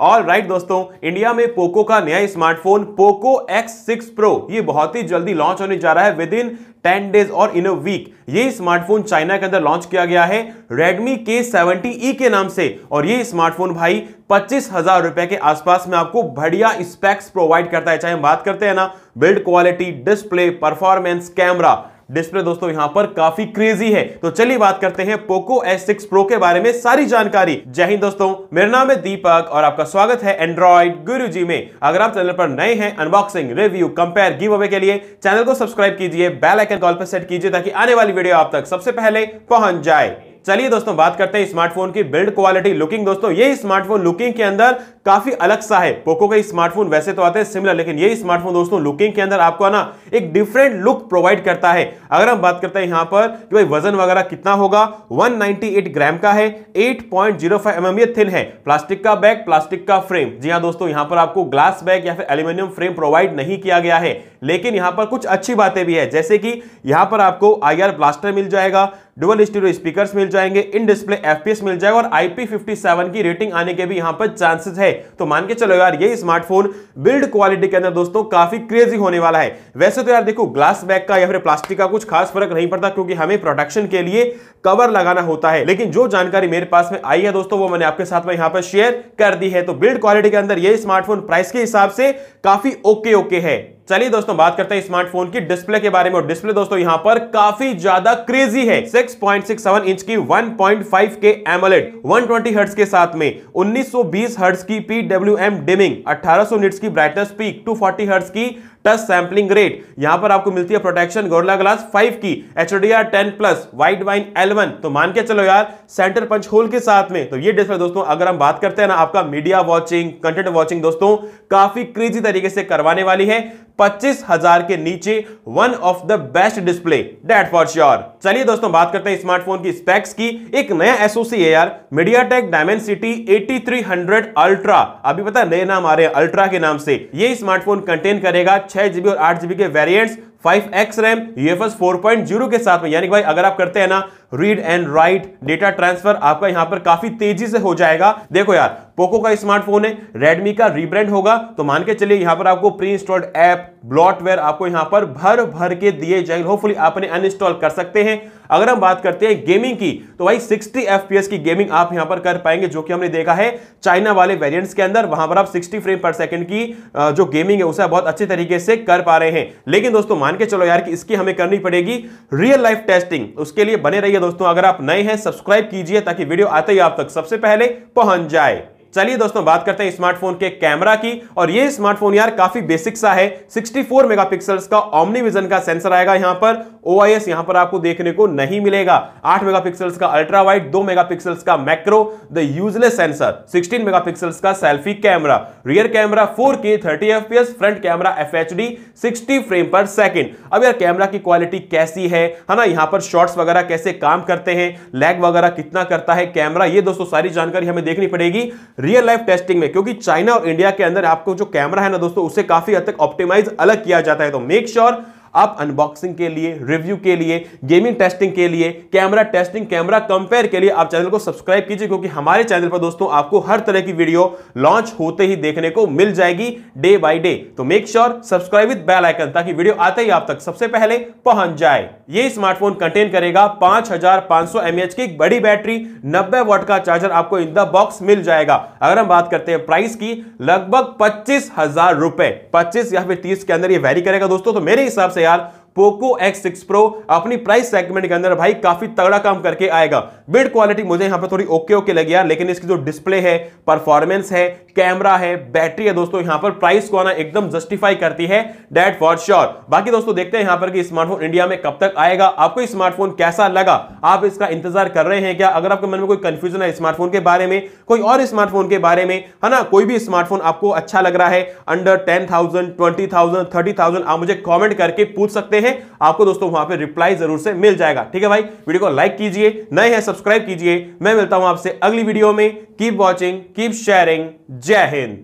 all right right, दोस्तों India में Poco का नया स्मार्टफोन पोको X6 Pro ये बहुत ही जल्दी लॉन्च होने जा रहा है विद इन टेन डेज और इन अ वीक ये स्मार्टफोन चाइना के अंदर लॉन्च किया गया है Redmi K70e के नाम से और ये स्मार्टफोन भाई पच्चीस हजार रुपए के आसपास में आपको बढ़िया स्पेक्स प्रोवाइड करता है चाहे हम बात करते हैं ना build quality display performance camera display दोस्तों यहां पर काफी क्रेजी है तो चलिए बात करते हैं पोको एस सिक्स प्रो के बारे में सारी जानकारी जय हिंद दोस्तों मेरा नाम है दीपक और आपका स्वागत है एंड्रॉइड गुरु जी में अगर आप चैनल पर नए हैं unboxing review compare give away के लिए चैनल को सब्सक्राइब कीजिए बेल आइकन कॉल पर सेट कीजिए ताकि आने वाली वीडियो आप तक सबसे पहले पहुंच जाए चलिए दोस्तों बात करते हैं स्मार्टफोन की बिल्ड क्वालिटी लुकिंग दोस्तों ये स्मार्टफोन लुकिंग के अंदर काफी अलग सा है पोको का स्मार्टफोन वैसे तो आते हैं सिमिलर लेकिन ये स्मार्टफोन दोस्तों लुकिंग के अंदर आपको ना एक डिफरेंट लुक प्रोवाइड करता है अगर हम बात करते हैं यहां पर कि भाई वजन वगैरह कितना होगा 198 ग्राम का है 8.05 पॉइंट ये थिन है प्लास्टिक का बैग प्लास्टिक का फ्रेम जी हाँ दोस्तों यहां पर आपको ग्लास बैग या फिर एल्यूमिनियम फ्रेम प्रोवाइड नहीं किया गया है लेकिन यहां पर कुछ अच्छी बातें भी है जैसे कि यहां पर आपको आई ब्लास्टर मिल जाएगा डुअल स्टीरियो स्पीकर्स मिल जाएंगे इन डिस्प्ले एफपीएस मिल जाएगा और आईपी सेवन की रेटिंग आने के भी यहां पर चांसेस है तो मान के चलो यार ये स्मार्टफोन बिल्ड क्वालिटी के अंदर दोस्तों काफी क्रेजी होने वाला है वैसे तो यार देखो ग्लास बैग का या फिर प्लास्टिक का कुछ खास फर्क नहीं पड़ता क्योंकि हमें प्रोटेक्शन के लिए कवर लगाना होता है लेकिन जो जानकारी मेरे पास में आई है दोस्तों वो मैंने आपके साथ में यहां पर शेयर कर दी है तो बिल्ड क्वालिटी के अंदर ये स्मार्टफोन प्राइस के हिसाब से काफी ओके ओके है चलिए दोस्तों बात करते हैं स्मार्टफोन की डिस्प्ले के बारे में और डिस्प्ले दोस्तों यहाँ पर काफी ज्यादा क्रेजी है 6.67 इंच की 1.5 के एमोलेट 120 हर्ट्ज के साथ में 1920 हर्ट्ज की पीडब्ल्यूएम डिमिंग 1800 निट्स की ब्राइटनेस पीक 240 फोर्टी हर्ट्स की टच सैम्पलिंग रेट यहां पर आपको मिलती है प्रोटेक्शन गोरला ग्लास 5 की H D R ten plus Widevine eleven तो मान के चलो यार सेंटर पंच होल के साथ में तो ये डिस्प्ले दोस्तों अगर हम बात करते हैं ना आपका मीडिया वॉचिंग कंटेंट वॉचिंग दोस्तों काफी क्रेजी तरीके से करवाने वाली है पच्चीस हजार के नीचे one of the best display that for sure चलिए दोस्तों बात करते हैं स्मार्टफोन की स्पेक्स की एक नया एसओसी है यार MediaTek Dimensity eighty three hundred ultra अभी पता नए नाम आ रहे हैं अल्ट्रा के नाम से ये स्मार्टफोन कंटेन करेगा छह जीबी और आठ जीबी के वेरियंट्स 5x रैम UFS 4.0 के साथ में यानी भाई अगर आप करते हैं ना read and write data transfer आपका यहां पर काफी तेजी से हो जाएगा देखो यार पोको का स्मार्टफोन है रेडमी का रिब्रांड होगा तो मान के चलिए यहां पर आपको प्री इंस्टॉल्ड ऐप ब्लॉटवेयर आपको यहां पर भर भर के दिए जाएंगे होपफुली आपने अनइंस्टॉल कर सकते हैं अगर हम बात करते हैं गेमिंग की तो भाई 60 एफपीएस की गेमिंग आप यहां पर कर पाएंगे जो कि हमने देखा है चाइना वाले वेरिएंट्स के अंदर वहां पर आप 60 फ्रेम पर सेकंड की जो गेमिंग है उसे बहुत अच्छे तरीके से कर पा रहे हैं लेकिन दोस्तों मान के चलो यार कि इसकी हमें करनी पड़ेगी रियल लाइफ टेस्टिंग उसके लिए बने रही दोस्तों अगर आप नए हैं सब्सक्राइब कीजिए ताकि वीडियो आते ही आप तक सबसे पहले पहुंच जाए चलिए दोस्तों बात करते हैं स्मार्टफोन के कैमरा की और ये स्मार्टफोन यार काफी बेसिक सा है 64 मेगापिक्सल्स का ओमनीविजन का सेंसर आएगा यहां पर ओआईएस यहां पर आपको देखने को नहीं मिलेगा 8 मेगापिक्सल्स का अल्ट्रा वाइड 2 मेगापिक्सल्स का macro the useless sensor 16 megapixels का selfie camera rear camera 4K 30 FPS front camera FHD 60 frame per second अब यार कैमरा की क्वालिटी कैसी है है ना यहां पर शॉर्ट्स वगैरह कैसे काम करते हैं लैग वगैरह कितना करता है कैमरा ये दोस्तों सारी जानकारी हमें देखनी पड़ेगी रियल लाइफ टेस्टिंग में क्योंकि चाइना और इंडिया के अंदर आपको जो कैमरा है ना दोस्तों उसे काफी हद तक ऑप्टिमाइज अलग किया जाता है तो मेक श्योर sure आप अनबॉक्सिंग के लिए रिव्यू के लिए गेमिंग टेस्टिंग के लिए कैमरा टेस्टिंग कैमरा कंपेयर के लिए आप चैनल को सब्सक्राइब कीजिए क्योंकि हमारे चैनल पर दोस्तों आपको हर तरह की वीडियो लॉन्च होते ही देखने को मिल जाएगी डे बाई डे तो make sure subscribe with bell icon ताकि वीडियो आते ही आप तक सबसे पहले पहुंच जाए ये स्मार्टफोन कंटेन करेगा 5500 mAh की बड़ी बैटरी 90 वॉट का चार्जर आपको इन द बॉक्स मिल जाएगा अगर हम बात करते हैं प्राइस की लगभग पच्चीस हजार रुपए पच्चीस या फिर तीस के अंदर ये वेरी करेगा दोस्तों तो मेरे हिसाब से यार पोको एक्स सिक्स प्रो अपनी प्राइस सेगमेंट के अंदर भाई काफी तगड़ा काम करके आएगा बिल्ड क्वालिटी मुझे यहां पर थोड़ी ओके ओके लगी यार लेकिन इसकी जो डिस्प्ले है परफॉर्मेंस है कैमरा है बैटरी है दोस्तों यहां पर प्राइस को आना एकदम जस्टिफाई करती है डेट फॉर श्योर बाकी दोस्तों देखते हैं यहां पर कि स्मार्टफोन इंडिया में कब तक आएगा आपको स्मार्टफोन कैसा लगा आप इसका इंतजार कर रहे हैं क्या अगर आपके मन में कोई कंफ्यूजन है स्मार्टफोन के बारे में कोई और स्मार्टफोन के बारे में है ना कोई भी स्मार्टफोन आपको अच्छा लग रहा है under ten thousand twenty thousand thirty thousand आप मुझे कॉमेंट करके पूछ सकते हैं है आपको दोस्तों वहां पर रिप्लाई जरूर से मिल जाएगा ठीक है भाई वीडियो को लाइक कीजिए नए हैं सब्सक्राइब कीजिए मैं मिलता हूं आपसे अगली वीडियो में कीप वॉचिंग कीप शेयरिंग जय हिंद